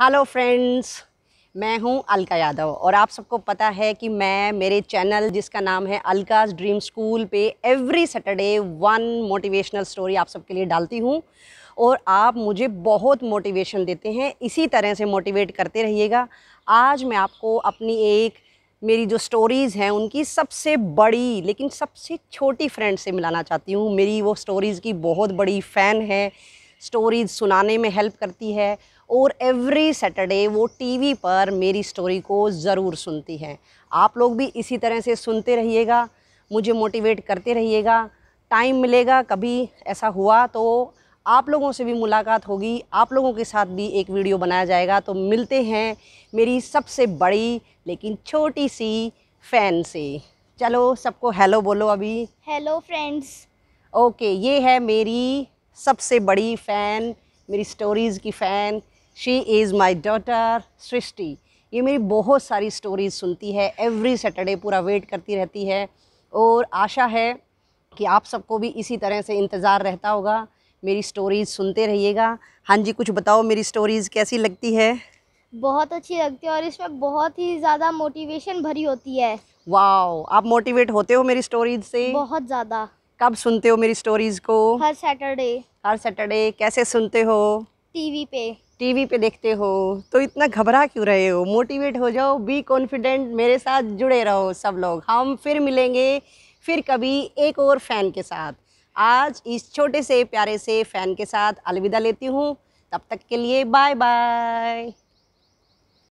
hello friends मैं हूं अलका यादव और आप सबको पता है कि मैं मेरे चैनल जिसका नाम है अलकाज ड्रीम स्कूल पे every Saturday one motivational story आप सबके लिए डालती हूं और आप मुझे बहुत मोटिवेशन देते हैं इसी तरह से मोटिवेट करते रहिएगा आज मैं आपको अपनी एक मेरी जो स्टोरीज़ हैं उनकी सबसे बड़ी लेकिन सबसे छोटी फ्रेंड से मिलाना चाहती हूँ मेरी वो स्टोरीज़ की बहुत बड़ी फ़ैन है स्टोरीज सुनाने में हेल्प करती है और एवरी सैटरडे वो टीवी पर मेरी स्टोरी को ज़रूर सुनती है आप लोग भी इसी तरह से सुनते रहिएगा मुझे मोटिवेट करते रहिएगा टाइम मिलेगा कभी ऐसा हुआ तो आप लोगों से भी मुलाकात होगी आप लोगों के साथ भी एक वीडियो बनाया जाएगा तो मिलते हैं मेरी सबसे बड़ी लेकिन छोटी सी फ़ैन से चलो सबको हेलो बोलो अभी हेलो फ्रेंड्स ओके ये है मेरी सबसे बड़ी फ़ैन मेरी स्टोरीज़ की fan she is my daughter Srishti ये मेरी बहुत सारी स्टोरीज़ सुनती है एवरी सैटरडे पूरा वेट करती रहती है और आशा है कि आप सबको भी इसी तरह से इंतज़ार रहता होगा मेरी स्टोरीज़ सुनते रहिएगा हाँ जी कुछ बताओ मेरी स्टोरीज़ कैसी लगती है बहुत अच्छी लगती है और इसमें बहुत ही ज़्यादा मोटिवेशन भरी होती है वाह आप मोटिवेट होते हो मेरी स्टोरीज से बहुत ज़्यादा कब सुनते हो मेरी स्टोरीज को हर सैटरडे हर सैटरडे कैसे सुनते हो टीवी पे टीवी पे देखते हो तो इतना घबरा क्यों रहे हो मोटिवेट हो जाओ बी कॉन्फिडेंट मेरे साथ जुड़े रहो सब लोग हम फिर मिलेंगे फिर कभी एक और फ़ैन के साथ आज इस छोटे से प्यारे से फ़ैन के साथ अलविदा लेती हूँ तब तक के लिए बाय बाय